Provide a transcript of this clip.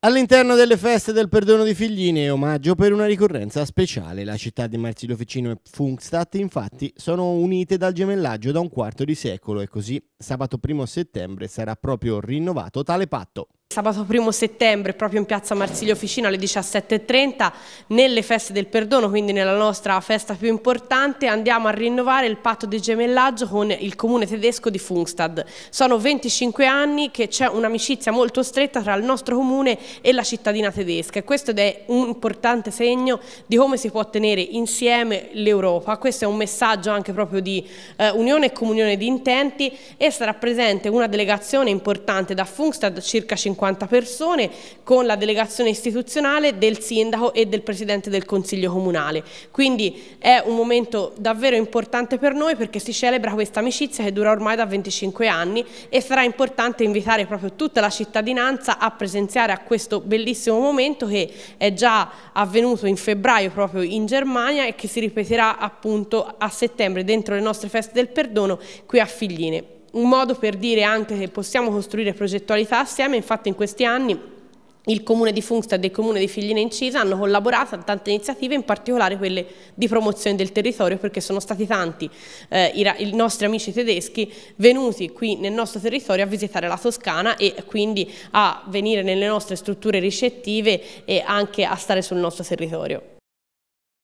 All'interno delle feste del perdono di Figline e omaggio per una ricorrenza speciale, la città di Marsilio Ficino e Funkstadt infatti sono unite dal gemellaggio da un quarto di secolo e così sabato 1 settembre sarà proprio rinnovato tale patto sabato 1 settembre proprio in piazza Marsilio Ficino alle 17.30 nelle feste del perdono, quindi nella nostra festa più importante, andiamo a rinnovare il patto di gemellaggio con il comune tedesco di Fungstad. Sono 25 anni che c'è un'amicizia molto stretta tra il nostro comune e la cittadina tedesca e questo è un importante segno di come si può tenere insieme l'Europa. Questo è un messaggio anche proprio di eh, unione e comunione di intenti e sarà presente una delegazione importante da Fungstad, circa 50 50 persone con la delegazione istituzionale del sindaco e del presidente del consiglio comunale. Quindi è un momento davvero importante per noi perché si celebra questa amicizia che dura ormai da 25 anni e sarà importante invitare proprio tutta la cittadinanza a presenziare a questo bellissimo momento che è già avvenuto in febbraio proprio in Germania e che si ripeterà appunto a settembre dentro le nostre feste del perdono qui a Figline un modo per dire anche che possiamo costruire progettualità assieme, infatti in questi anni il Comune di Fungstad e il Comune di Figline Incisa hanno collaborato a tante iniziative, in particolare quelle di promozione del territorio, perché sono stati tanti eh, i, i, nostri amici tedeschi venuti qui nel nostro territorio a visitare la Toscana e quindi a venire nelle nostre strutture ricettive e anche a stare sul nostro territorio.